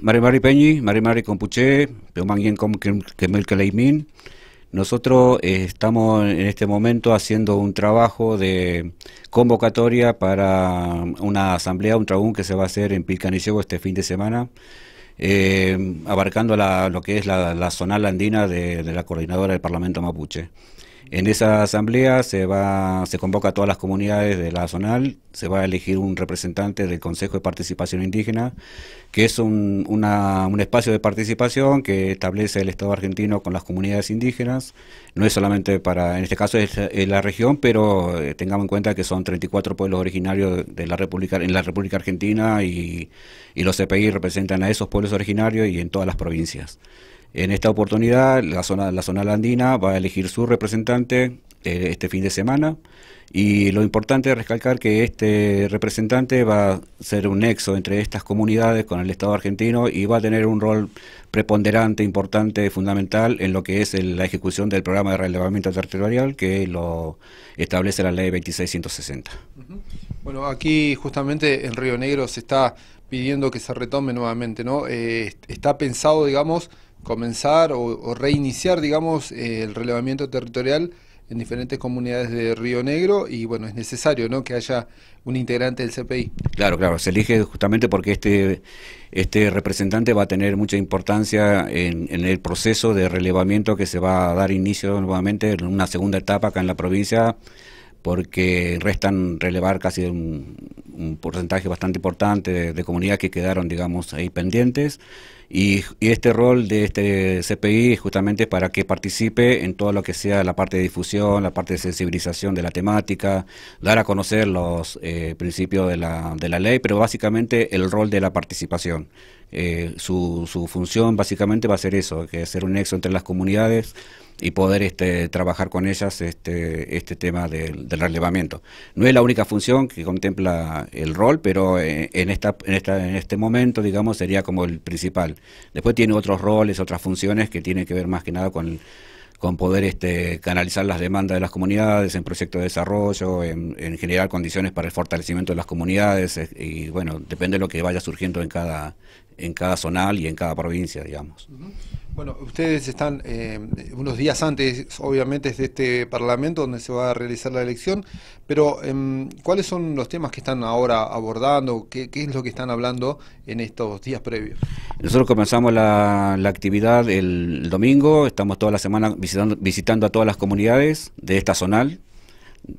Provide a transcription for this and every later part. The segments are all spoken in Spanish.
Mari Peñi, Mari Mari Compuche, Peumangien Com Kemel Nosotros eh, estamos en este momento haciendo un trabajo de convocatoria para una asamblea, un trabún que se va a hacer en Pilcanillego este fin de semana, eh, abarcando lo que es la, zona andina de la coordinadora del Parlamento Mapuche. En esa asamblea se va, se convoca a todas las comunidades de la zonal, se va a elegir un representante del Consejo de Participación Indígena, que es un, un espacio de participación que establece el Estado argentino con las comunidades indígenas. No es solamente para, en este caso es la región, pero eh, tengamos en cuenta que son 34 pueblos originarios de la República, en la República Argentina y los CPI representan a esos pueblos originarios y en todas las provincias. En esta oportunidad, la zona, la zona landina va a elegir su representante eh, este fin de semana. Y lo importante es recalcar que este representante va a ser un nexo entre estas comunidades con el Estado argentino y va a tener un rol preponderante, importante, fundamental en lo que es la ejecución del programa de relevamiento territorial que lo establece la ley 2660. Bueno, aquí justamente en Río Negro se está pidiendo que se retome nuevamente, ¿no? Eh, está pensado, digamos, comenzar o, reiniciar, digamos, eh, el relevamiento territorial en diferentes comunidades de Río Negro y bueno, es necesario ¿no? que haya un integrante del CPI. Claro, claro, se elige justamente porque este, este representante va a tener mucha importancia en el proceso de relevamiento que se va a dar inicio nuevamente en una segunda etapa acá en la provincia porque restan relevar casi un, porcentaje bastante importante de, comunidades que quedaron, digamos, ahí pendientes. Y, este rol de este CPI es justamente para que participe en todo lo que sea la parte de difusión, la parte de sensibilización de la temática, dar a conocer los eh, principios de la, de la ley, pero básicamente el rol de la participación. Eh, su, su, función básicamente va a ser eso, que es ser un nexo entre las comunidades y poder este, trabajar con ellas este, este tema del, relevamiento. No es la única función que contempla el rol, pero eh, en, esta, en, esta, en este momento, digamos, sería como el principal. Después tiene otros roles, otras funciones que tienen que ver más que nada con... con poder este, canalizar las demandas de las comunidades en proyectos de desarrollo, en, en, generar condiciones para el fortalecimiento de las comunidades eh, y bueno, depende de lo que vaya surgiendo en cada, en cada zonal y en cada provincia, digamos. Bueno, ustedes están eh, unos días antes, obviamente, de este Parlamento donde se va a realizar la elección, pero em, ¿cuáles son los temas que están ahora abordando? ¿Qué, es lo que están hablando en estos días previos? Nosotros comenzamos la, actividad el, domingo, estamos toda la semana visitando, a todas las comunidades de esta zonal,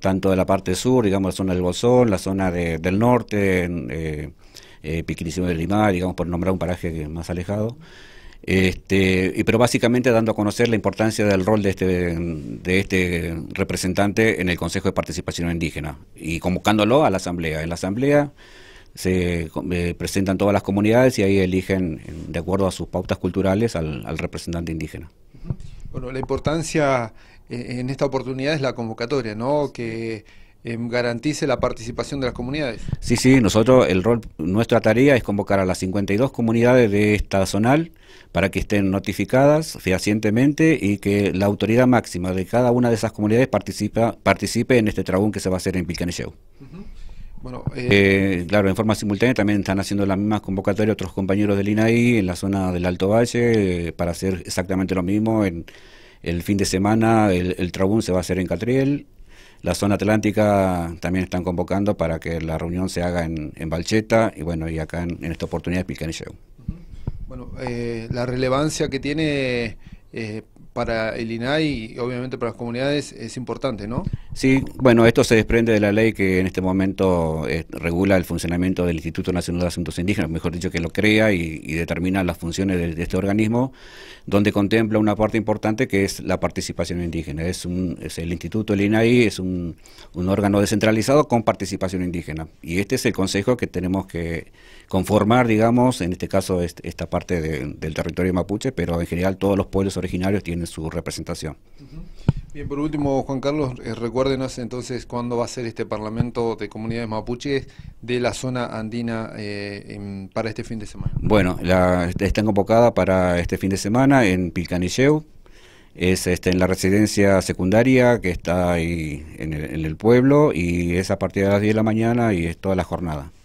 tanto de la parte sur, digamos la zona del Bolsón, la zona del norte, eh, eh, de Limar, digamos, por nombrar un paraje más alejado. Este, y, pero básicamente dando a conocer la importancia del rol de este, de este representante en el Consejo de Participación Indígena y convocándolo a la Asamblea. En la Asamblea se eh, presentan todas las comunidades y ahí eligen, de acuerdo a sus pautas culturales, al, al representante indígena. Bueno, la importancia eh, en esta oportunidad es la convocatoria, ¿no? Que Em, garantice la participación de las comunidades. Sí, sí, nosotros, el rol, nuestra tarea es convocar a las 52 comunidades de esta zonal para que estén notificadas fehacientemente y que la autoridad máxima de cada una de esas comunidades participa, participe en este trabún que se va a hacer en Pilcanelleu. Bueno, eh, eh, claro, en forma simultánea también están haciendo las mismas convocatorias otros compañeros del INAI en la zona del Alto Valle eh, para hacer exactamente lo mismo. En, el fin de semana el, el trabún se va a hacer en Catriel, la zona atlántica también están convocando para que la reunión se haga en, en Valcheta y bueno, y acá en, esta oportunidad es Bueno, eh, la relevancia que tiene eh, para el INAI y obviamente para las comunidades es importante, ¿no? Sí, bueno, esto se desprende de la ley que en este momento eh, regula el funcionamiento del Instituto Nacional de Asuntos Indígenas, mejor dicho, que lo crea y, determina las funciones de, este organismo, donde contempla una parte importante que es la participación indígena. Es, el Instituto, el INAI, es un, órgano descentralizado con participación indígena. Y este es el consejo que tenemos que conformar, digamos, en este caso este, esta parte del territorio mapuche, pero en general todos los pueblos originarios tienen su representación. Bien, por último, Juan Carlos, eh, recuérdenos entonces cuándo va a ser este Parlamento de Comunidades Mapuches de la zona andina eh, para este fin de semana. Bueno, la, convocada para este fin de semana en Pilcanilleu, es este, en la residencia secundaria que está ahí en el, en el pueblo y es a partir de las 10 de la mañana y es toda la jornada.